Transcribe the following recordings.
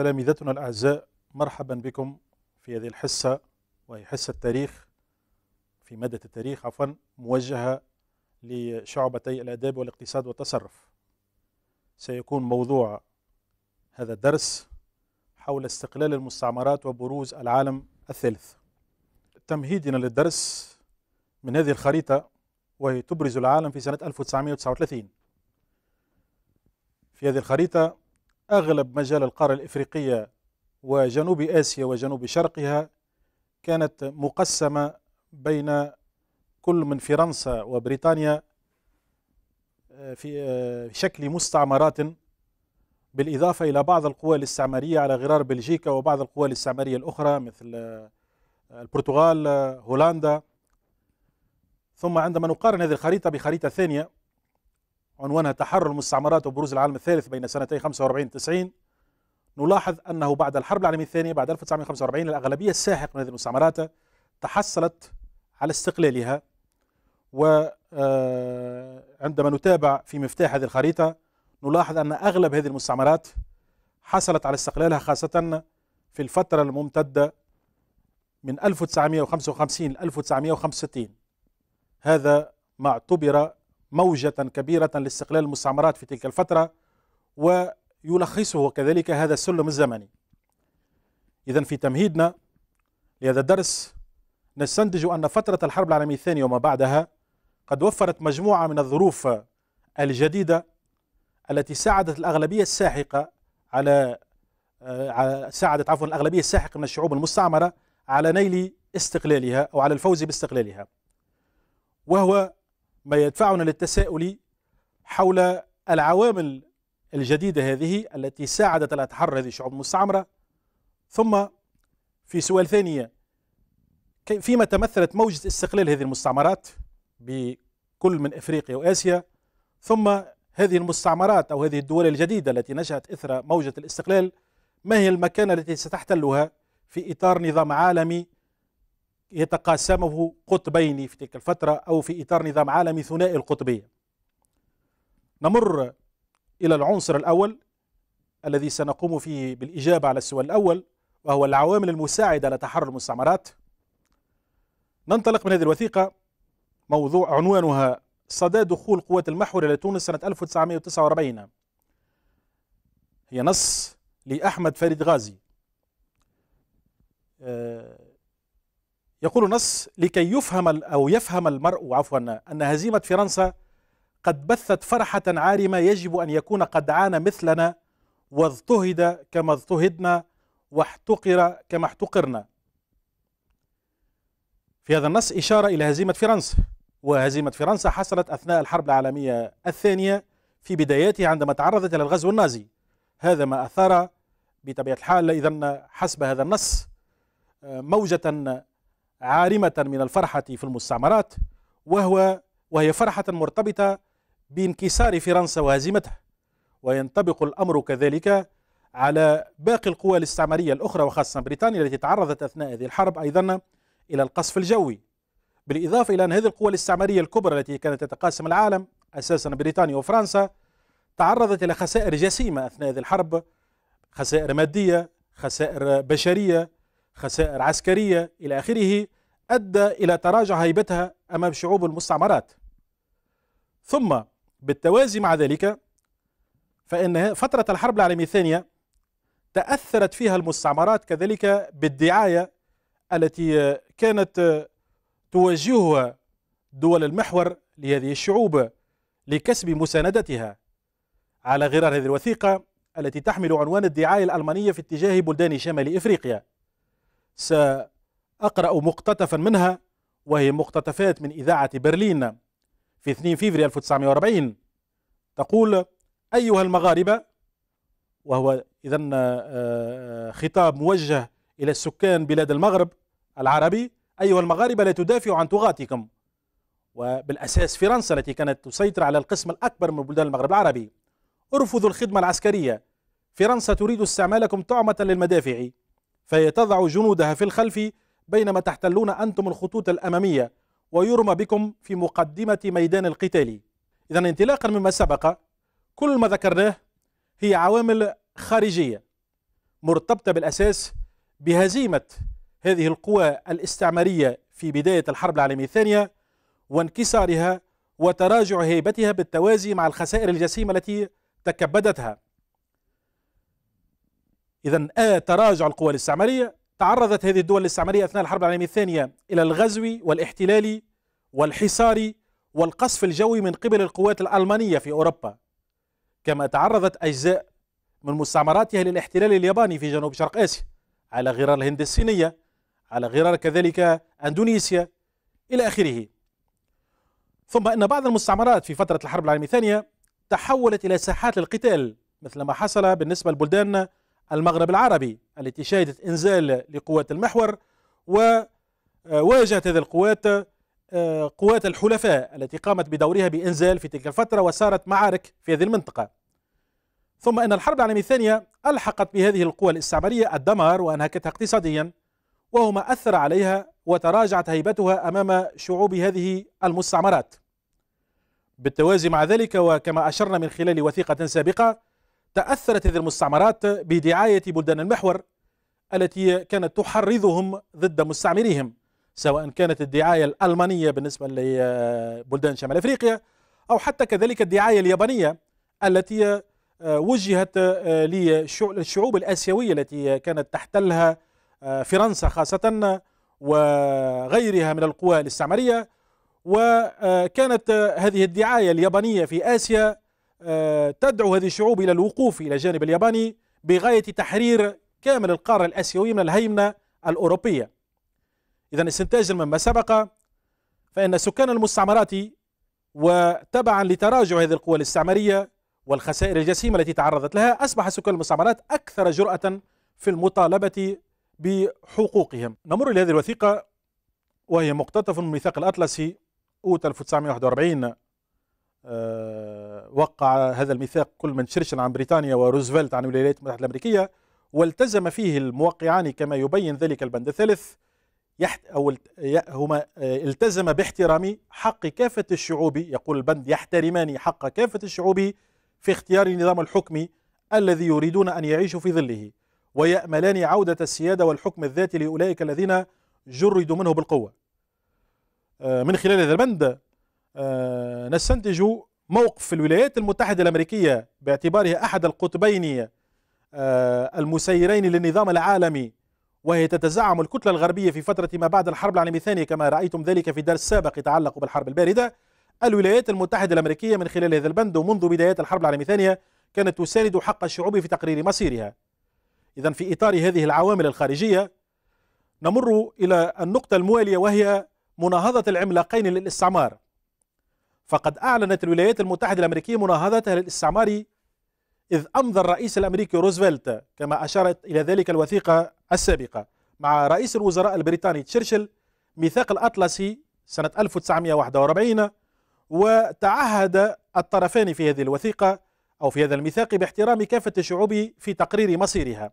تلامذتنا الأعزاء مرحبا بكم في هذه الحصة وهي حصة تاريخ في مادة التاريخ عفوا موجهة لشعبتي الآداب والاقتصاد والتصرف سيكون موضوع هذا الدرس حول استقلال المستعمرات وبروز العالم الثالث تمهيدنا للدرس من هذه الخريطة وهي تبرز العالم في سنة 1939 في هذه الخريطة أغلب مجال القارة الإفريقية وجنوب آسيا وجنوب شرقها كانت مقسمة بين كل من فرنسا وبريطانيا آه، في آه، شكل مستعمرات بالإضافة إلى بعض القوى الاستعمارية على غرار بلجيكا وبعض القوى الاستعمارية الأخرى مثل آه، البرتغال هولندا ثم عندما نقارن هذه الخريطة بخريطة ثانية عنوانها تحرر المستعمرات وبروز العالم الثالث بين سنتي 45 90 نلاحظ أنه بعد الحرب العالمية الثانية بعد 1945 الأغلبية الساحقة من هذه المستعمرات تحصلت على استقلالها وعندما آه، نتابع في مفتاح هذه الخريطة نلاحظ أن أغلب هذه المستعمرات حصلت على استقلالها خاصة في الفترة الممتدة من 1955 ل 1965 هذا ما اعتبر موجة كبيرة لاستقلال المستعمرات في تلك الفترة ويلخصه كذلك هذا السلم الزمني إذا في تمهيدنا لهذا الدرس نستنتج أن فترة الحرب العالمية الثانية وما بعدها قد وفرت مجموعة من الظروف الجديدة التي ساعدت الأغلبية الساحقة على آه، ساعدت عفوا الأغلبية الساحقة من الشعوب المستعمرة على نيل استقلالها أو على الفوز باستقلالها وهو ما يدفعنا للتساؤل حول العوامل الجديدة هذه التي ساعدت على تحرر هذه الشعوب المستعمرة ثم في سؤال ثانية فيما تمثلت موجة استقلال هذه المستعمرات بكل من إفريقيا وآسيا ثم هذه المستعمرات أو هذه الدول الجديدة التي نشأت إثر موجة الاستقلال ما هي المكانة التي ستحتلها في إطار نظام عالمي يتقاسمه قطبين في تلك الفترة أو في إطار نظام عالمي ثنائي القطبية نمر إلى العنصر الأول الذي سنقوم فيه بالإجابة على السؤال الأول وهو العوامل المساعدة لتحرر المستعمرات ننطلق من هذه الوثيقة موضوع عنوانها صدى دخول قوات المحور إلى تونس سنة 1949 هي نص لأحمد فريد غازي أه يقول نص لكي يفهم أو يفهم المرء عفوا أن هزيمة فرنسا قد بثت فرحة عارمة يجب أن يكون قد عانى مثلنا واضطهد كما اضطهدنا واحتقر كما احتقرنا في هذا النص إشارة إلى هزيمة فرنسا وهزيمة فرنسا حصلت أثناء الحرب العالمية الثانية في بداياتها عندما تعرضت إلى الغزو النازي هذا ما أثار بطبيعة الحال إذا حسب هذا النص آه، موجة عارمة من الفرحة في المستعمرات وهو وهي فرحة مرتبطة بانكسار فرنسا وهزيمتها وينطبق الأمر كذلك على باقي القوى الاستعمارية الأخرى وخاصة بريطانيا التي تعرضت أثناء هذه الحرب أيضا إلى القصف الجوي بالإضافة إلى أن هذه القوى الاستعمارية الكبرى التي كانت تتقاسم العالم أساسا بريطانيا وفرنسا تعرضت إلى خسائر جسيمة أثناء هذه الحرب خسائر مادية خسائر بشرية خسائر عسكرية إلى آخره أدى إلى تراجع هيبتها أمام شعوب المستعمرات ثم بالتوازي مع ذلك فإن فترة الحرب العالمية الثانية تأثرت فيها المستعمرات كذلك بالدعاية التي كانت توجهها دول المحور لهذه الشعوب لكسب مساندتها على غرار هذه الوثيقة التي تحمل عنوان الدعاية الألمانية في اتجاه بلدان شمال إفريقيا سأقرأ مقتطفا منها وهي مقتطفات من إذاعة برلين في 2 فيفري 1940 تقول أيها المغاربة وهو إذا آه، آه، خطاب موجه إلى السكان بلاد المغرب العربي أيها المغاربة لا تدافعوا عن طغاتكم وبالأساس فرنسا التي كانت تسيطر على القسم الأكبر من بلدان المغرب العربي ارفضوا الخدمة العسكرية فرنسا تريد استعمالكم طعمة للمدافع فهي تضع جنودها في الخلف بينما تحتلون أنتم الخطوط الأمامية ويرمى بكم في مقدمة ميدان القتال إذا انطلاقا مما سبق كل ما ذكرناه هي عوامل خارجية مرتبطة بالأساس بهزيمة هذه القوى الاستعمارية في بداية الحرب العالمية الثانية وانكسارها وتراجع هيبتها بالتوازي مع الخسائر الجسيمة التي تكبدتها إذا آه تراجع القوى الاستعمارية تعرضت هذه الدول الاستعمارية أثناء الحرب العالمية الثانية إلى الغزو والاحتلال والحصار والقصف الجوي من قبل القوات الألمانية في أوروبا كما تعرضت أجزاء من مستعمراتها للاحتلال الياباني في جنوب شرق آسيا على غرار الهند الصينية على غرار كذلك أندونيسيا إلى آخره ثم أن بعض المستعمرات في فترة الحرب العالمية الثانية تحولت إلى ساحات للقتال مثل ما حصل بالنسبة لبلدان المغرب العربي التي شهدت انزال لقوات المحور وواجهت آه، هذه القوات آه، قوات الحلفاء التي قامت بدورها بإنزال في تلك الفترة وصارت معارك في هذه المنطقة ثم أن الحرب العالمية الثانية ألحقت بهذه القوى الاستعمارية الدمار وأنهكتها اقتصاديا وهو ما أثر عليها وتراجعت هيبتها أمام شعوب هذه المستعمرات بالتوازي مع ذلك وكما أشرنا من خلال وثيقة سابقة تأثرت هذه المستعمرات بدعاية بلدان المحور التي كانت تحرضهم ضد مستعمريهم سواء كانت الدعاية الألمانية بالنسبة لبلدان شمال أفريقيا أو حتى كذلك الدعاية اليابانية التي آه، وجهت آه، للشعوب الآسيوية التي كانت تحتلها آه، فرنسا خاصة وغيرها من القوى الاستعمارية وكانت هذه الدعاية اليابانية في آسيا آه، تدعو هذه الشعوب إلى الوقوف إلى جانب الياباني بغاية تحرير كامل القارة الآسيوية من الهيمنة الأوروبية إذا استنتاجا مما سبق فإن سكان المستعمرات وتبعا لتراجع هذه القوى الاستعمارية والخسائر الجسيمة التي تعرضت لها أصبح سكان المستعمرات أكثر جرأة في المطالبة بحقوقهم نمر إلى هذه الوثيقة وهي مقتطف من ميثاق الأطلسي أوت 1941 آه، وقع هذا الميثاق كل من تشرشل عن بريطانيا وروزفلت عن الولايات المتحدة الأمريكية والتزم فيه الموقعان كما يبين ذلك البند الثالث يحت أو هما آه، التزم باحترام حق كافة الشعوب يقول البند يحترمان حق كافة الشعوب في اختيار نظام الحكم الذي يريدون أن يعيشوا في ظله ويأملان عودة السيادة والحكم الذاتي لأولئك الذين جردوا منه بالقوة آه، من خلال هذا البند آه، نستنتج موقف في الولايات المتحدة الأمريكية باعتبارها أحد القطبين آه، المسيرين للنظام العالمي وهي تتزعم الكتلة الغربية في فترة ما بعد الحرب العالمية الثانية كما رأيتم ذلك في درس سابق يتعلق بالحرب الباردة الولايات المتحدة الأمريكية من خلال هذا البند ومنذ بدايات الحرب العالمية الثانية كانت تساند حق الشعوب في تقرير مصيرها إذا في إطار هذه العوامل الخارجية نمر إلى النقطة الموالية وهي مناهضة العملاقين للاستعمار فقد أعلنت الولايات المتحدة الأمريكية مناهضتها للاستعمار إذ أمضى الرئيس الأمريكي روزفلت كما أشارت إلى ذلك الوثيقة السابقة مع رئيس الوزراء البريطاني تشرشل ميثاق الأطلسي سنة 1941 وتعهد الطرفان في هذه الوثيقة أو في هذا الميثاق باحترام كافة الشعوب في تقرير مصيرها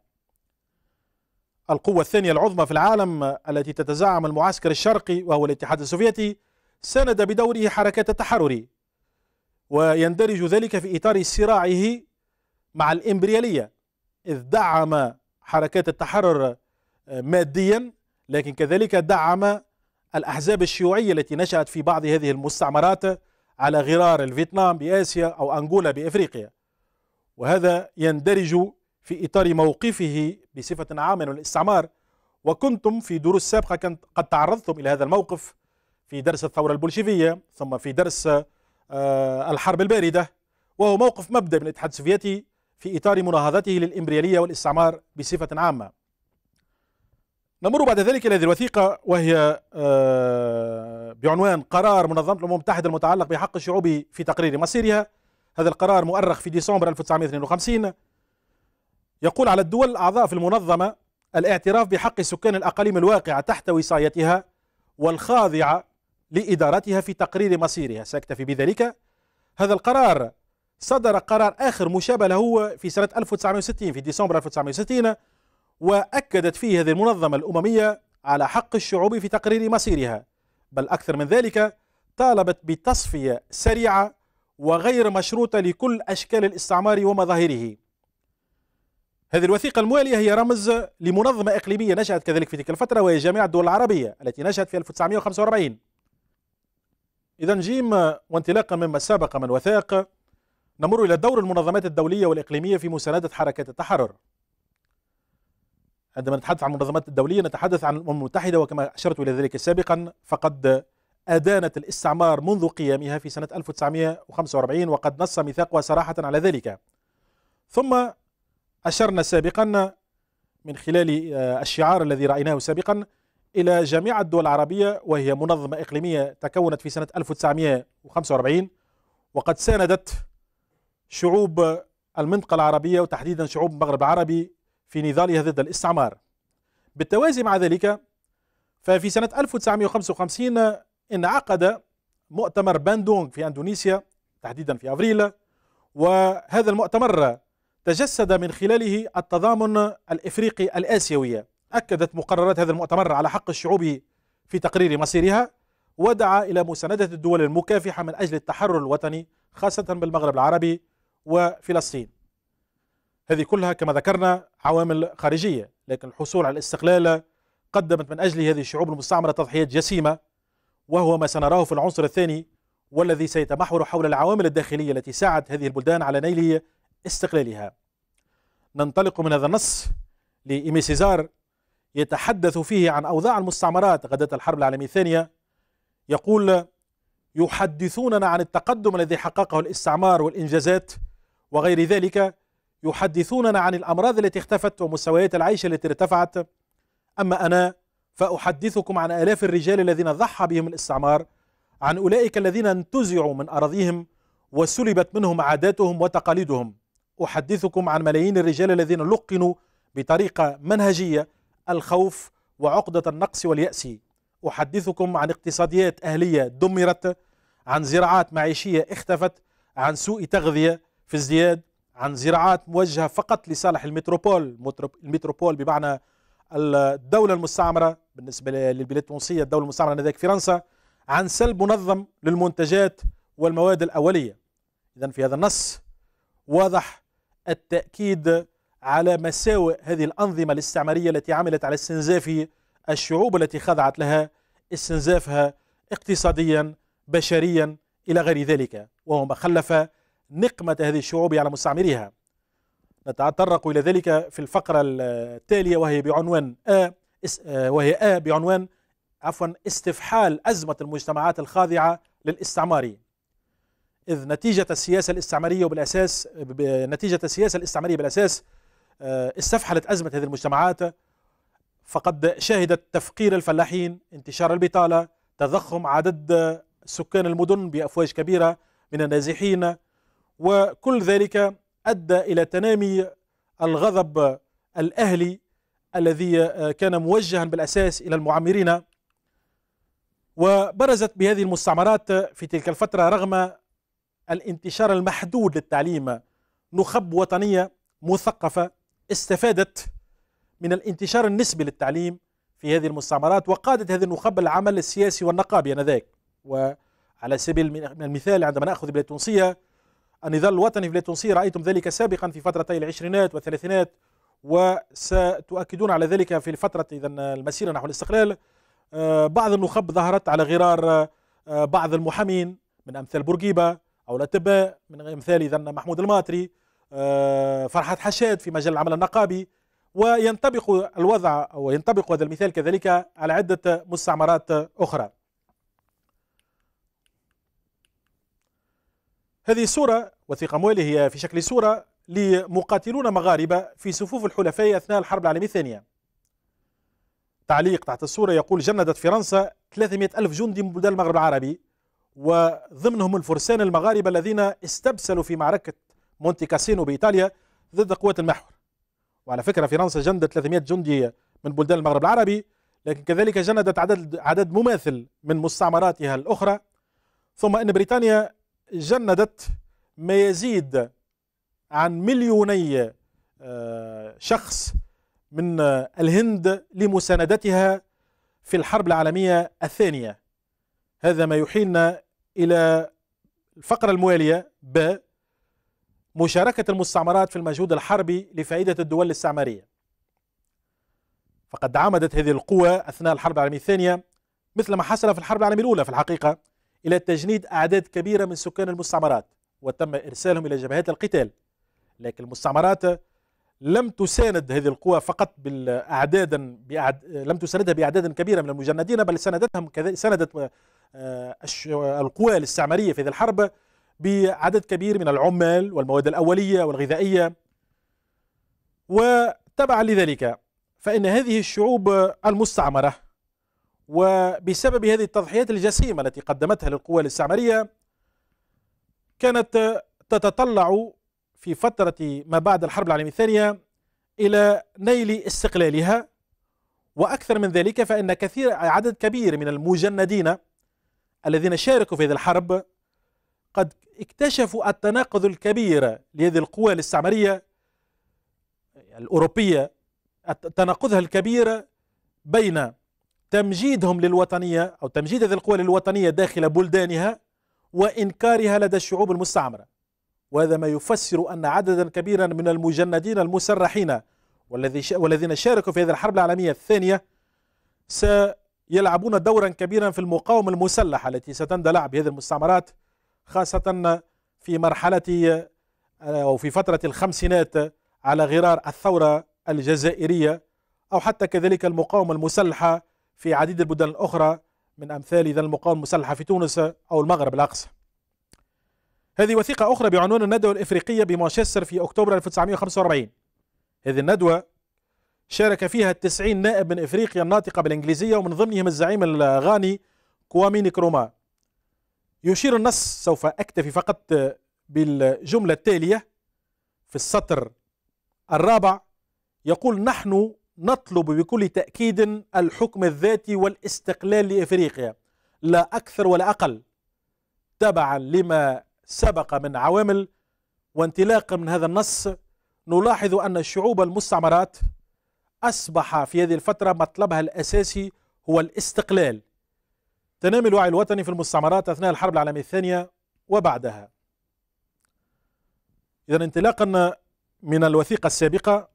القوة الثانية العظمى في العالم التي تتزعم المعسكر الشرقي وهو الاتحاد السوفيتي ساند بدوره حركة التحرر ويندرج ذلك في إطار صراعه مع الإمبريالية إذ دعم حركات التحرر آه، ماديا لكن كذلك دعم الأحزاب الشيوعية التي نشأت في بعض هذه المستعمرات على غرار الفيتنام بآسيا أو أنغولا بإفريقيا وهذا يندرج في إطار موقفه بصفة عامة من الاستعمار وكنتم في دروس سابقة قد تعرضتم إلى هذا الموقف في درس الثورة البولشيفية ثم في درس آه، الحرب الباردة وهو موقف مبدأ من الاتحاد السوفيتي في إطار مناهضته للإمبريالية والاستعمار بصفة عامة نمر بعد ذلك إلى هذه الوثيقة وهي آه، بعنوان قرار منظمة الأمم المتحدة المتعلق بحق الشعوب في تقرير مصيرها هذا القرار مؤرخ في ديسمبر 1952 يقول على الدول الأعضاء في المنظمة الاعتراف بحق سكان الأقاليم الواقعة تحت وصايتها والخاضعة لإدارتها في تقرير مصيرها سأكتفي بذلك هذا القرار صدر قرار آخر مشابه له في سنة 1960 في ديسمبر 1960 وأكدت فيه هذه المنظمة الأممية على حق الشعوب في تقرير مصيرها بل أكثر من ذلك طالبت بتصفية سريعة وغير مشروطة لكل أشكال الاستعمار ومظاهره هذه الوثيقة الموالية هي رمز لمنظمة إقليمية نشأت كذلك في تلك الفترة وهي جامعة الدول العربية التي نشأت في 1945 إذا جيم وانطلاقا مما سبق من وثاق نمر إلى دور المنظمات الدولية والإقليمية في مساندة حركة التحرر عندما نتحدث عن المنظمات الدولية نتحدث عن الأمم المتحدة وكما أشرت إلى ذلك سابقا فقد أدانت الاستعمار منذ قيامها في سنة 1945 وقد نص ميثاقها صراحة على ذلك ثم أشرنا سابقا من خلال آه، الشعار الذي رأيناه سابقا إلى جامعة الدول العربية وهي منظمة إقليمية تكونت في سنة 1945 وقد ساندت شعوب المنطقة العربية وتحديدا شعوب المغرب العربي في نضالها ضد الاستعمار بالتوازي مع ذلك ففي سنة 1955 انعقد مؤتمر باندونغ في أندونيسيا تحديدا في أفريل وهذا المؤتمر تجسد من خلاله التضامن الإفريقي الآسيوي أكدت مقررات هذا المؤتمر على حق الشعوب في تقرير مصيرها ودعا إلى مساندة الدول المكافحة من أجل التحرر الوطني خاصة بالمغرب العربي وفلسطين هذه كلها كما ذكرنا عوامل خارجية لكن الحصول على الاستقلال قدمت من أجل هذه الشعوب المستعمرة تضحيات جسيمة وهو ما سنراه في العنصر الثاني والذي سيتمحور حول العوامل الداخلية التي ساعدت هذه البلدان على نيل استقلالها ننطلق من هذا النص لإيمي سيزار يتحدث فيه عن أوضاع المستعمرات غداة الحرب العالمية الثانية يقول يحدثوننا عن التقدم الذي حققه الاستعمار والإنجازات وغير ذلك يحدثوننا عن الأمراض التي اختفت ومستويات العيش التي ارتفعت أما أنا فأحدثكم عن آلاف الرجال الذين ضحى بهم الاستعمار عن أولئك الذين انتزعوا من أراضيهم وسلبت منهم عاداتهم وتقاليدهم أحدثكم عن ملايين الرجال الذين لقنوا بطريقة منهجية الخوف وعقدة النقص واليأس أحدثكم عن اقتصاديات أهلية دمرت عن زراعات معيشية اختفت عن سوء تغذية في ازدياد عن زراعات موجهة فقط لصالح المتروبول المتروبول بمعنى الدولة المستعمرة بالنسبة للبلاد التونسية الدولة المستعمرة نذاك فرنسا عن سلب منظم للمنتجات والمواد الأولية إذا في هذا النص واضح التأكيد على مساوئ هذه الأنظمة الاستعمارية التي عملت على استنزاف الشعوب التي خضعت لها استنزافها اقتصاديا بشريا إلى غير ذلك وهو ما خلف نقمة هذه الشعوب على مستعمريها نتطرق إلى ذلك في الفقرة التالية وهي بعنوان آ وهي آ بعنوان عفوا استفحال أزمة المجتمعات الخاضعة للاستعمار إذ نتيجة السياسة الاستعمارية وبالأساس نتيجة السياسة الاستعمارية بالأساس آه، استفحلت أزمة هذه المجتمعات فقد شهدت تفقير الفلاحين انتشار البطالة تضخم عدد سكان المدن بأفواج كبيرة من النازحين وكل ذلك أدى إلى تنامي الغضب الأهلي الذي آه، كان موجها بالأساس إلى المعمرين وبرزت بهذه المستعمرات في تلك الفترة رغم الانتشار المحدود للتعليم نخب وطنية مثقفة استفادت من الانتشار النسبي للتعليم في هذه المستعمرات وقادت هذه النخب العمل السياسي والنقابي آنذاك وعلى سبيل المثال عندما نأخذ بلاد تونسية النضال الوطني في بلاد تونسية رأيتم ذلك سابقا في فترتي العشرينات والثلاثينات وستؤكدون على ذلك في الفترة إذا المسيرة نحو الاستقلال آه، بعض النخب ظهرت على غرار آه، بعض المحامين من أمثال بورقيبة أو الاطباء من أمثال إذا محمود الماطري آه، فرحة حشاد في مجال العمل النقابي وينطبق الوضع أو ينطبق هذا المثال كذلك على عدة مستعمرات أخرى هذه الصورة وثيقة موالي هي في شكل صورة لمقاتلون مغاربة في صفوف الحلفاء أثناء الحرب العالمية الثانية تعليق تحت الصورة يقول جندت فرنسا 300 ألف جندي من بلدان المغرب العربي وضمنهم الفرسان المغاربة الذين استبسلوا في معركة مونتي كاسينو بإيطاليا ضد قوات المحور وعلى فكرة فرنسا جندت 300 جندي من بلدان المغرب العربي لكن كذلك جندت عدد عدد مماثل من مستعمراتها الأخرى ثم أن بريطانيا جندت ما يزيد عن مليوني آه، شخص من الهند لمساندتها في الحرب العالمية الثانية هذا ما يحيلنا إلى الفقرة الموالية ب مشاركة المستعمرات في المجهود الحربي لفائدة الدول الاستعمارية فقد عمدت هذه القوى أثناء الحرب العالمية الثانية مثل ما حصل في الحرب العالمية الأولى في الحقيقة إلى تجنيد أعداد كبيرة من سكان المستعمرات وتم إرسالهم إلى جبهات القتال لكن المستعمرات لم تساند هذه القوى فقط بأعداد بأعد... لم تساندها بأعداد كبيرة من المجندين بل ساندتهم كذلك ساندت آه، القوى الاستعمارية في هذه الحرب بعدد كبير من العمال والمواد الأولية والغذائية وتبعا لذلك فإن هذه الشعوب المستعمرة وبسبب هذه التضحيات الجسيمة التي قدمتها للقوى الاستعمارية كانت تتطلع في فترة ما بعد الحرب العالمية الثانية إلى نيل استقلالها وأكثر من ذلك فإن كثير عدد كبير من المجندين الذين شاركوا في هذه الحرب قد اكتشفوا التناقض الكبير لهذه القوى الاستعمارية الأوروبية تناقضها الكبير بين تمجيدهم للوطنية أو تمجيد هذه القوى للوطنية داخل بلدانها وإنكارها لدى الشعوب المستعمرة وهذا ما يفسر أن عددا كبيرا من المجندين المسرحين والذين شاركوا في هذه الحرب العالمية الثانية سيلعبون دورا كبيرا في المقاومة المسلحة التي ستندلع بهذه المستعمرات خاصة في مرحلة آه، أو في فترة الخمسينات على غرار الثورة الجزائرية أو حتى كذلك المقاومة المسلحة في عديد البلدان الأخرى من أمثال إذا المقاومة المسلحة في تونس أو المغرب الأقصى هذه وثيقة أخرى بعنوان الندوة الإفريقية بمانشستر في أكتوبر 1945 هذه الندوة شارك فيها 90 نائب من إفريقيا الناطقة بالإنجليزية ومن ضمنهم الزعيم الغاني كوامي نكروما يشير النص سوف أكتفي فقط بالجملة التالية في السطر الرابع يقول نحن نطلب بكل تأكيد الحكم الذاتي والاستقلال لإفريقيا لا أكثر ولا أقل تبعا لما سبق من عوامل وانطلاقا من هذا النص نلاحظ أن الشعوب المستعمرات أصبح في هذه الفترة مطلبها الأساسي هو الاستقلال تنام الوعي الوطني في المستعمرات أثناء الحرب العالمية الثانية وبعدها إذا انطلاقا من الوثيقة السابقة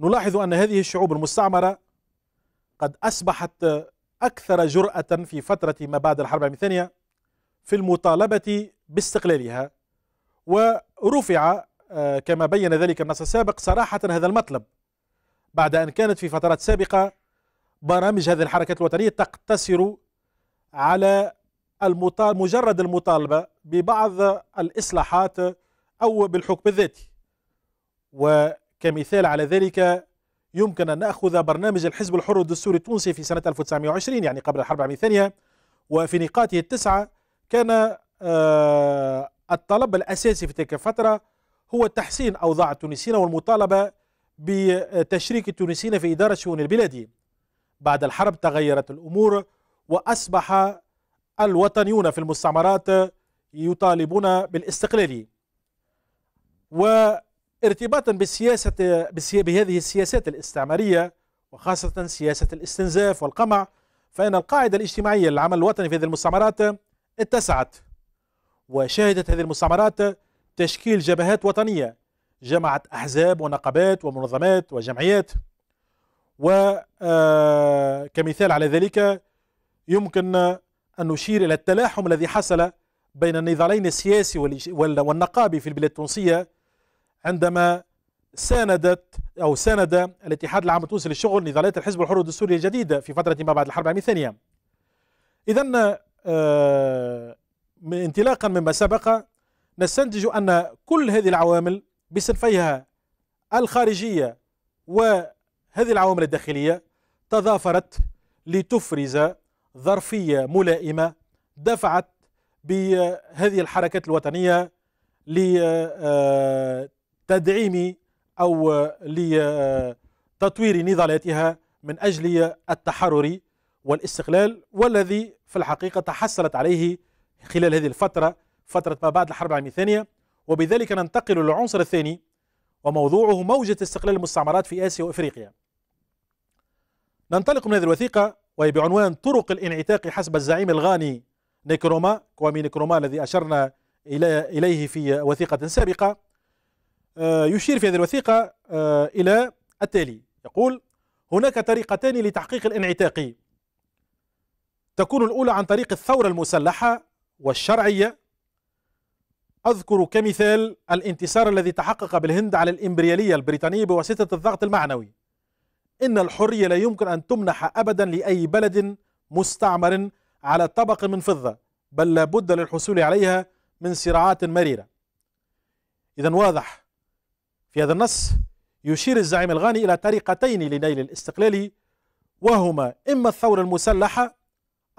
نلاحظ أن هذه الشعوب المستعمرة قد أصبحت أكثر جرأة في فترة ما بعد الحرب العالمية الثانية في المطالبة باستقلالها ورفع آه، كما بين ذلك النص السابق صراحة هذا المطلب بعد أن كانت في فترات سابقة برامج هذه الحركات الوطنية تقتصر على المطالب مجرد المطالبة ببعض الإصلاحات أو بالحكم الذاتي وكمثال على ذلك يمكن أن نأخذ برنامج الحزب الحر الدستوري التونسي في سنة 1920 يعني قبل الحرب العالمية الثانية وفي نقاطه التسعة كان آه، الطلب الأساسي في تلك الفترة هو تحسين أوضاع التونسيين والمطالبة بتشريك التونسيين في إدارة شؤون البلاد بعد الحرب تغيرت الأمور وأصبح الوطنيون في المستعمرات يطالبون بالاستقلال وارتباطا بالسياسة بهذه السياسات الاستعمارية وخاصة سياسة الاستنزاف والقمع فإن القاعدة الاجتماعية للعمل الوطني في هذه المستعمرات اتسعت وشهدت هذه المستعمرات تشكيل جبهات وطنية جمعت أحزاب ونقابات ومنظمات وجمعيات وكمثال آه، على ذلك يمكن أن نشير إلى التلاحم الذي حصل بين النضالين السياسي والنقابي في البلاد التونسية عندما ساندت أو ساند الاتحاد العام التونسي للشغل نضالات الحزب الحر الدستوري الجديدة في فترة ما بعد الحرب العالمية الثانية إذا آه، انطلاقا مما سبق نستنتج أن كل هذه العوامل بصنفيها الخارجية و هذه العوامل الداخلية تضافرت لتفرز ظرفية ملائمة دفعت بهذه الحركات الوطنية لتدعيم آه، أو لتطوير آه، نضالاتها من أجل التحرر والاستقلال والذي في الحقيقة تحصلت عليه خلال هذه الفترة فترة ما بعد الحرب العالمية الثانية وبذلك ننتقل للعنصر الثاني وموضوعه موجة استقلال المستعمرات في آسيا وإفريقيا ننطلق من هذه الوثيقة وهي بعنوان طرق الانعتاق حسب الزعيم الغاني نيكروما كوامي نيكروما الذي أشرنا إليه في وثيقة سابقة آه، يشير في هذه الوثيقة آه، إلى التالي يقول هناك طريقتان لتحقيق الانعتاق تكون الأولى عن طريق الثورة المسلحة والشرعية أذكر كمثال الانتصار الذي تحقق بالهند على الإمبريالية البريطانية بواسطة الضغط المعنوي إن الحرية لا يمكن أن تمنح أبدا لأي بلد مستعمر على طبق من فضة بل لا بد للحصول عليها من صراعات مريرة إذا واضح في هذا النص يشير الزعيم الغاني إلى طريقتين لنيل الاستقلال وهما إما الثورة المسلحة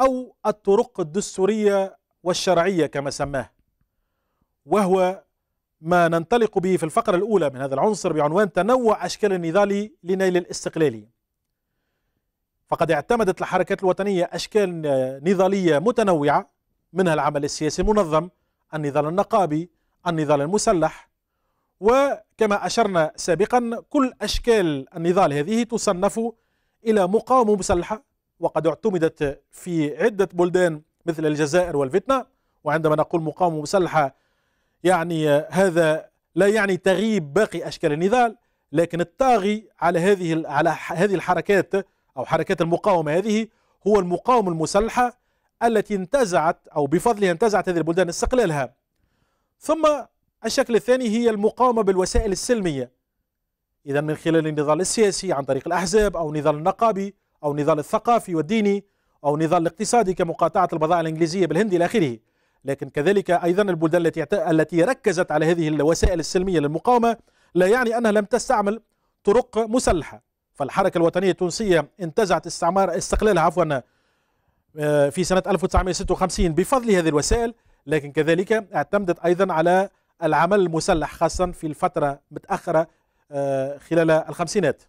أو الطرق الدستورية والشرعية كما سماه وهو ما ننطلق به في الفقرة الأولى من هذا العنصر بعنوان تنوع أشكال النضال لنيل الاستقلالية فقد اعتمدت الحركات الوطنية أشكال نضالية متنوعة منها العمل السياسي المنظم النضال النقابي النضال المسلح وكما أشرنا سابقا كل أشكال النضال هذه تصنف إلى مقاومة مسلحة وقد اعتمدت في عدة بلدان مثل الجزائر والفيتنام وعندما نقول مقاومة مسلحة يعني آه، هذا لا يعني تغييب باقي اشكال النضال لكن الطاغي على هذه على هذه الحركات او حركات المقاومه هذه هو المقاومه المسلحه التي انتزعت او بفضلها انتزعت هذه البلدان استقلالها ثم الشكل الثاني هي المقاومه بالوسائل السلميه اذا من خلال النضال السياسي عن طريق الاحزاب او النضال النقابي او النضال الثقافي والديني او النضال الاقتصادي كمقاطعه البضائع الانجليزيه بالهند الى اخره لكن كذلك أيضا البلدان التي التي ركزت على هذه الوسائل السلمية للمقاومة لا يعني أنها لم تستعمل طرق مسلحة فالحركة الوطنية التونسية انتزعت استعمار استقلالها عفوا آه، في سنة 1956 بفضل هذه الوسائل لكن كذلك اعتمدت أيضا على العمل المسلح خاصة في الفترة متأخرة آه، خلال الخمسينات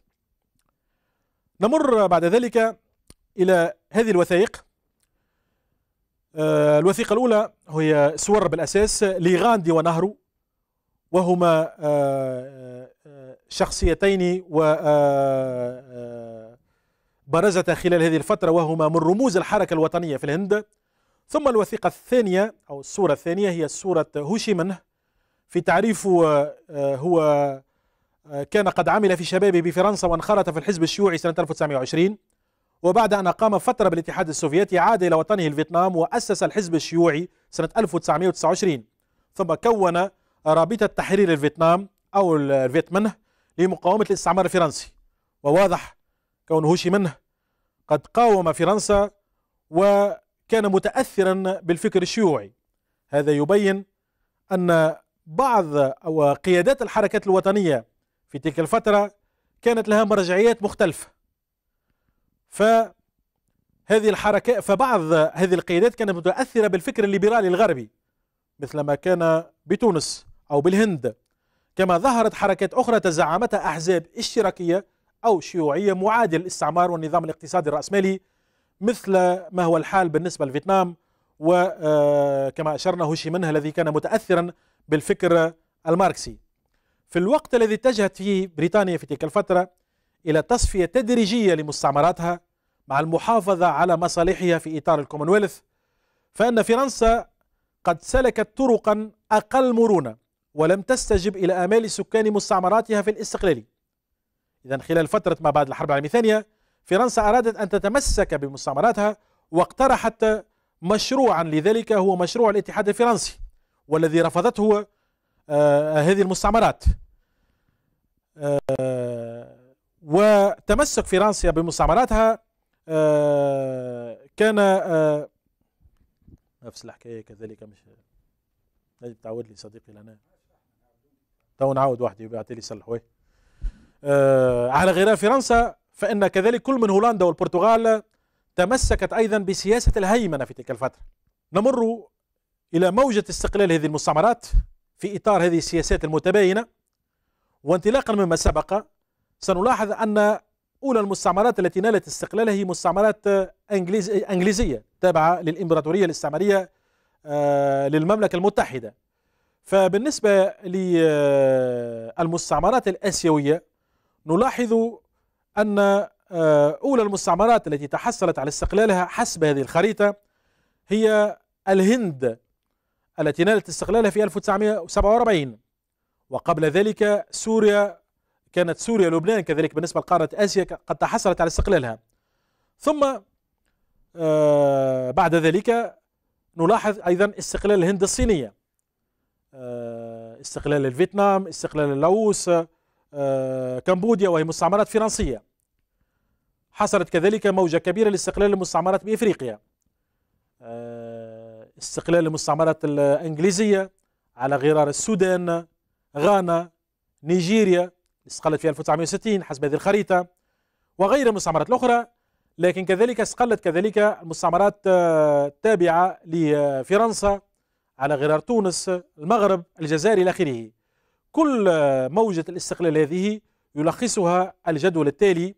نمر بعد ذلك إلى هذه الوثائق آه، الوثيقة الأولى هي صور بالأساس لغاندي ونهرو وهما آه، آه، شخصيتين و برزتا خلال هذه الفترة وهما من رموز الحركة الوطنية في الهند ثم الوثيقة الثانية أو الصورة الثانية هي صورة هوشي منه في تعريفه هو كان قد عمل في شبابه بفرنسا وانخرط في الحزب الشيوعي سنة 1920 وبعد أن أقام فترة بالاتحاد السوفيتي عاد إلى وطنه الفيتنام وأسس الحزب الشيوعي سنة 1929 ثم كون رابطة تحرير الفيتنام أو الفيتمنه لمقاومة الاستعمار الفرنسي وواضح كون هوشي منه قد قاوم فرنسا وكان متأثرا بالفكر الشيوعي هذا يبين أن بعض أو قيادات الحركات الوطنية في تلك الفترة كانت لها مرجعيات مختلفة فهذه الحركة فبعض هذه القيادات كانت متأثرة بالفكر الليبرالي الغربي مثل ما كان بتونس أو بالهند كما ظهرت حركات أخرى تزعمتها أحزاب اشتراكية أو شيوعية معادية للاستعمار والنظام الاقتصادي الرأسمالي مثل ما هو الحال بالنسبة لفيتنام وكما آه، أشرنا هوشي منها الذي كان متأثرا بالفكر الماركسي في الوقت الذي اتجهت فيه بريطانيا في تلك الفترة إلى تصفية تدريجية لمستعمراتها مع المحافظة على مصالحها في إطار الكومنولث فأن فرنسا قد سلكت طرقا أقل مرونة ولم تستجب إلى آمال سكان مستعمراتها في الاستقلال إذا خلال فترة ما بعد الحرب العالمية الثانية فرنسا أرادت أن تتمسك بمستعمراتها واقترحت مشروعا لذلك هو مشروع الاتحاد الفرنسي والذي رفضته آه هذه المستعمرات آه وتمسك فرنسا بمستعمراتها آه، كان نفس آه، الحكايه كذلك مش لازم تعود لي صديقي لنا تو نعاود وحدي يبعث لي صلحوه آه، على غير فرنسا فان كذلك كل من هولندا والبرتغال تمسكت ايضا بسياسه الهيمنه في تلك الفتره نمر الى موجه استقلال هذه المستعمرات في اطار هذه السياسات المتباينه وانطلاقا مما سبق سنلاحظ أن أولى المستعمرات التي نالت استقلالها هي مستعمرات أنجليزية تابعة للإمبراطورية الاستعمارية آه، للمملكة المتحدة فبالنسبة للمستعمرات آه، الآسيوية نلاحظ أن آه، أولى المستعمرات التي تحصلت على استقلالها حسب هذه الخريطة هي الهند التي نالت استقلالها في 1947 وقبل ذلك سوريا كانت سوريا لبنان كذلك بالنسبة لقارة آسيا قد تحصلت على استقلالها ثم آه، بعد ذلك نلاحظ أيضا استقلال الهند الصينية آه، استقلال الفيتنام استقلال اللاوس آه، كمبوديا وهي مستعمرات فرنسية حصلت كذلك موجة كبيرة لاستقلال المستعمرات بإفريقيا استقلال المستعمرات الإنجليزية على غرار السودان غانا نيجيريا استقلت في 1960 حسب هذه الخريطة وغير المستعمرات الأخرى لكن كذلك استقلت كذلك المستعمرات آه، التابعة لفرنسا على غرار تونس المغرب الجزائر إلى آخره كل آه، موجة الاستقلال هذه يلخصها الجدول التالي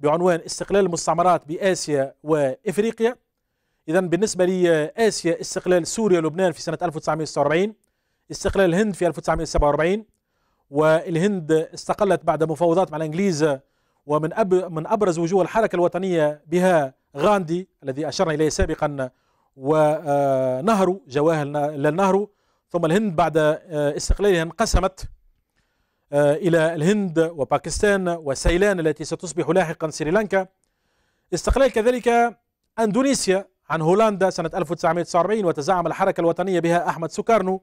بعنوان استقلال المستعمرات بآسيا وإفريقيا إذا بالنسبة لآسيا آه، استقلال سوريا ولبنان في سنة 1946 استقلال الهند في 1947 والهند استقلت بعد مفاوضات مع الانجليز ومن من ابرز وجوه الحركه الوطنيه بها غاندي الذي اشرنا اليه سابقا ونهرو آه، جواهر للنهرو ثم الهند بعد آه، استقلالها انقسمت آه، الى الهند وباكستان وسيلان التي ستصبح لاحقا سريلانكا استقلال كذلك اندونيسيا عن هولندا سنه 1949 وتزعم الحركه الوطنيه بها احمد سوكارنو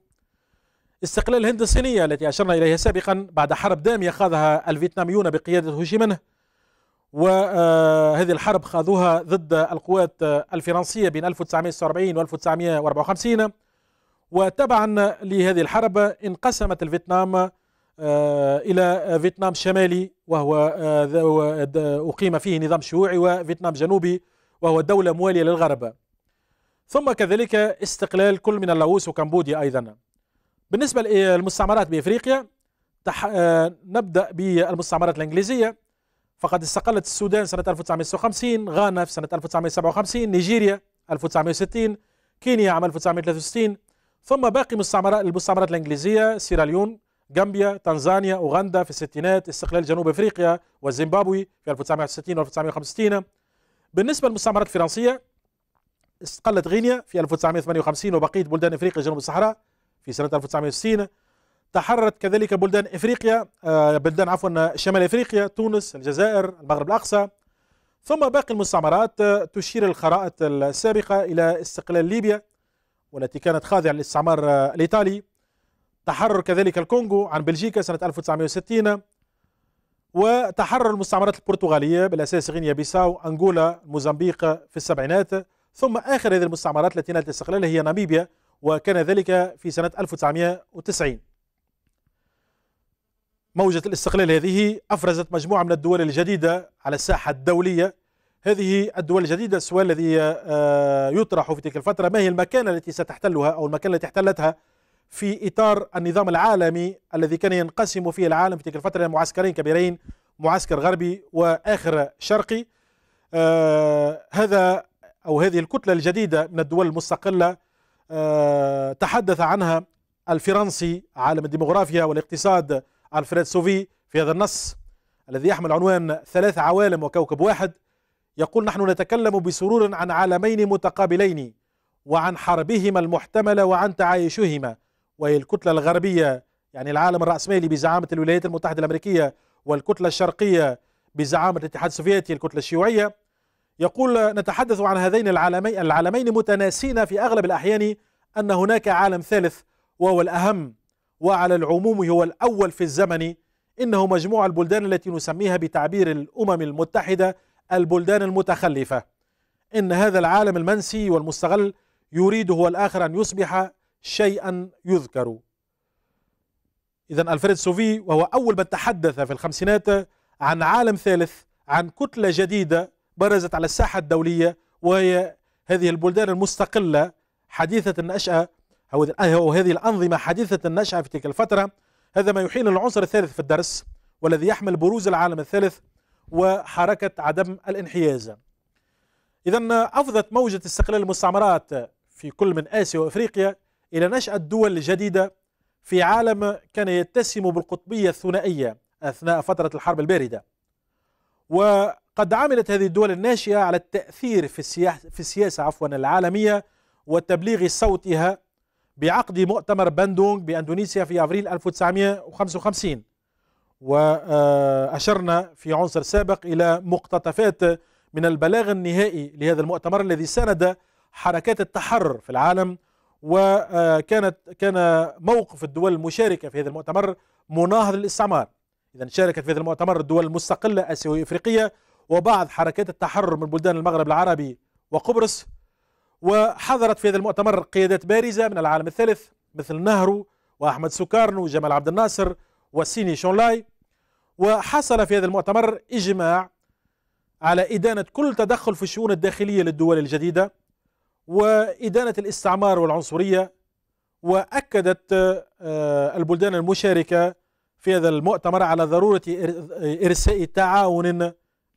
استقلال الهند الصينية التي أشرنا إليها سابقا بعد حرب دامية خاضها الفيتناميون بقيادة هوشيمنه وهذه الحرب خاضوها ضد القوات الفرنسية بين 1946 و 1954 وتبعا لهذه الحرب انقسمت الفيتنام آه، إلى فيتنام شمالي وهو آه، آه، أقيم فيه نظام شيوعي وفيتنام جنوبي وهو دولة موالية للغرب ثم كذلك استقلال كل من اللاوس وكمبوديا أيضا بالنسبة للمستعمرات بإفريقيا آه، نبدأ بالمستعمرات الإنجليزية فقد استقلت السودان سنة 1956 غانا في سنة 1957 نيجيريا 1960 كينيا عام 1963 ثم باقي مستعمرات المستعمرات الإنجليزية سيراليون جامبيا تنزانيا أوغندا في الستينات استقلال جنوب أفريقيا وزيمبابوي في 1960 و 1965 بالنسبة للمستعمرات الفرنسية استقلت غينيا في 1958 وبقية بلدان أفريقيا جنوب الصحراء في سنة 1960 تحررت كذلك بلدان إفريقيا آه، بلدان عفوا شمال إفريقيا تونس الجزائر المغرب الأقصى ثم باقي المستعمرات آه، تشير الخرائط السابقة إلى استقلال ليبيا والتي كانت خاضعة للاستعمار آه، الإيطالي تحرر كذلك الكونغو عن بلجيكا سنة 1960 وتحرر المستعمرات البرتغالية بالأساس غينيا بيساو أنغولا موزمبيق في السبعينات ثم آخر هذه المستعمرات التي نالت استقلالها هي ناميبيا وكان ذلك في سنة 1990 موجة الاستقلال هذه أفرزت مجموعة من الدول الجديدة على الساحة الدولية هذه الدول الجديدة السؤال الذي آه، يطرح في تلك الفترة ما هي المكانة التي ستحتلها أو المكانة التي احتلتها في إطار النظام العالمي الذي كان ينقسم فيه العالم في تلك الفترة إلى معسكرين كبيرين معسكر غربي وآخر شرقي آه، هذا أو هذه الكتلة الجديدة من الدول المستقلة آه، تحدث عنها الفرنسي عالم الديموغرافيا والاقتصاد ألفريد سوفي في هذا النص الذي يحمل عنوان ثلاث عوالم وكوكب واحد يقول نحن نتكلم بسرور عن عالمين متقابلين وعن حربهما المحتملة وعن تعايشهما وهي الكتلة الغربية يعني العالم الرأسمالي بزعامة الولايات المتحدة الأمريكية والكتلة الشرقية بزعامة الاتحاد السوفيتي الكتلة الشيوعية يقول نتحدث عن هذين العالمين العالمين متناسين في أغلب الأحيان أن هناك عالم ثالث وهو الأهم وعلى العموم هو الأول في الزمن إنه مجموع البلدان التي نسميها بتعبير الأمم المتحدة البلدان المتخلفة إن هذا العالم المنسي والمستغل يريد هو الآخر أن يصبح شيئا يذكر إذا ألفريد سوفي وهو أول من تحدث في الخمسينات عن عالم ثالث عن كتلة جديدة برزت على الساحة الدولية وهي هذه البلدان المستقلة حديثة النشأة أه، أو هذه الأنظمة حديثة النشأة في تلك الفترة هذا ما يحيل العنصر الثالث في الدرس والذي يحمل بروز العالم الثالث وحركة عدم الانحياز إذا أفضت موجة استقلال المستعمرات في كل من آسيا وأفريقيا إلى نشأة دول جديدة في عالم كان يتسم بالقطبية الثنائية أثناء فترة الحرب الباردة و قد عملت هذه الدول الناشئة على التأثير في السياسة, في السياسة عفوا العالمية وتبليغ صوتها بعقد مؤتمر باندونغ بأندونيسيا في أبريل 1955 وأشرنا في عنصر سابق إلى مقتطفات من البلاغ النهائي لهذا المؤتمر الذي ساند حركات التحرر في العالم وكانت كان موقف الدول المشاركة في هذا المؤتمر مناهض للاستعمار إذا شاركت في هذا المؤتمر الدول المستقلة آسيوية إفريقية وبعض حركات التحرر من بلدان المغرب العربي وقبرص وحضرت في هذا المؤتمر قيادات بارزة من العالم الثالث مثل نهرو وأحمد سكارنو وجمال عبد الناصر وسيني شونلاي وحصل في هذا المؤتمر إجماع على إدانة كل تدخل في الشؤون الداخلية للدول الجديدة وإدانة الاستعمار والعنصرية وأكدت آه، البلدان المشاركة في هذا المؤتمر على ضرورة إرساء تعاون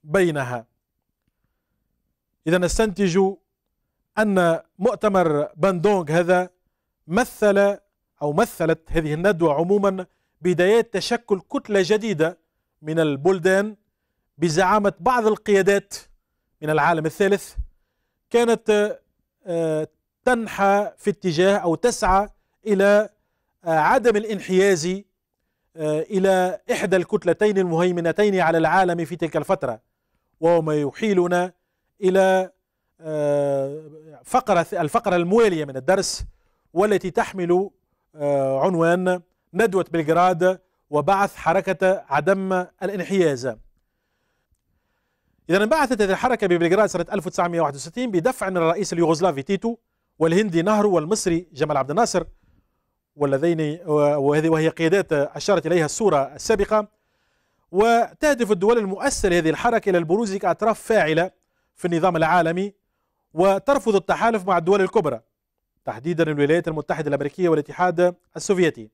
بينها إذا نستنتج أن مؤتمر باندونغ هذا مثل أو مثلت هذه الندوة عموما بداية تشكل كتلة جديدة من البلدان بزعامة بعض القيادات من العالم الثالث كانت آه، تنحى في اتجاه أو تسعى إلى آه، عدم الانحياز آه، إلى إحدى الكتلتين المهيمنتين على العالم في تلك الفترة وهو ما يحيلنا إلى آه، فقرة الفقرة الموالية من الدرس والتي تحمل آه، عنوان ندوة بلغراد وبعث حركة عدم الانحياز إذا انبعثت هذه الحركة ببلغراد سنة 1961 بدفع من الرئيس اليوغوسلافي تيتو والهندي نهرو والمصري جمال عبد الناصر واللذين وهذه وهي قيادات أشارت إليها الصورة السابقة وتهدف الدول المؤثرة هذه الحركة إلى البروز كأطراف فاعلة في النظام العالمي وترفض التحالف مع الدول الكبرى تحديدا الولايات المتحدة الأمريكية والاتحاد السوفيتي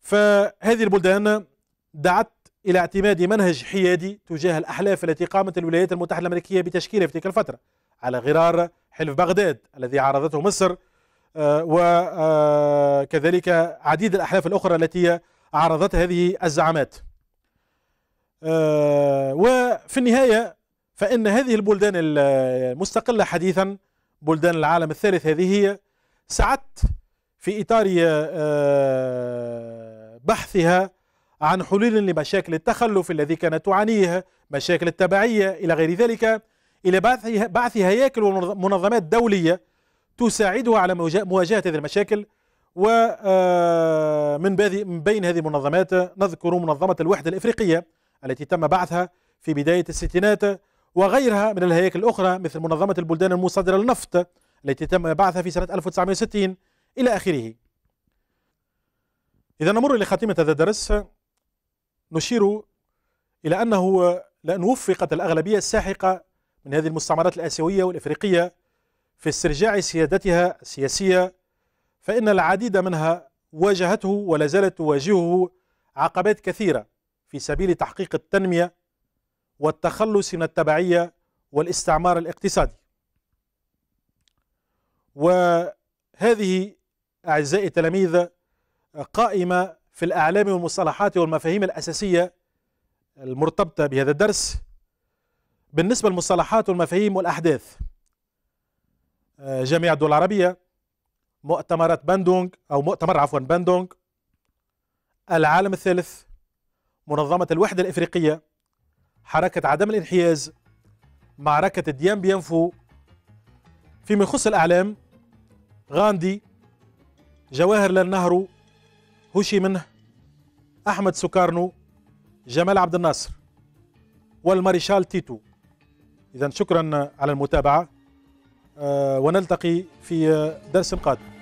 فهذه البلدان دعت إلى اعتماد منهج حيادي تجاه الأحلاف التي قامت الولايات المتحدة الأمريكية بتشكيلها في تلك الفترة على غرار حلف بغداد الذي عارضته مصر آه، وكذلك آه، عديد الأحلاف الأخرى التي عرضت هذه الزعامات آه، وفي النهاية فإن هذه البلدان المستقلة حديثا بلدان العالم الثالث هذه هي سعت في إطار آه، بحثها عن حلول لمشاكل التخلف الذي كانت تعانيه مشاكل التبعية إلى غير ذلك إلى بعث هياكل ومنظمات دولية تساعدها على مواجهة هذه المشاكل ومن آه، بين هذه المنظمات نذكر منظمة الوحدة الإفريقية التي تم بعثها في بداية الستينات وغيرها من الهياكل الأخرى مثل منظمة البلدان المصدرة للنفط التي تم بعثها في سنة 1960 إلى آخره إذا نمر إلى خاتمة هذا الدرس نشير إلى أنه لأن وفقت الأغلبية الساحقة من هذه المستعمرات الآسيوية والإفريقية في استرجاع سيادتها السياسية فإن العديد منها واجهته ولا زالت تواجهه عقبات كثيرة في سبيل تحقيق التنمية والتخلص من التبعية والاستعمار الاقتصادي وهذه أعزائي التلاميذ قائمة في الأعلام والمصطلحات والمفاهيم الأساسية المرتبطة بهذا الدرس بالنسبة للمصطلحات والمفاهيم والأحداث آه، جامعة الدول العربية مؤتمرات باندونغ أو مؤتمر عفوا باندونغ العالم الثالث منظمة الوحدة الإفريقية حركة عدم الانحياز معركة ديان بيانفو فيما يخص الأعلام غاندي جواهر للنهر هوشي منه أحمد سكارنو جمال عبد الناصر والمارشال تيتو إذا شكرا على المتابعة آه، ونلتقي في درس قادم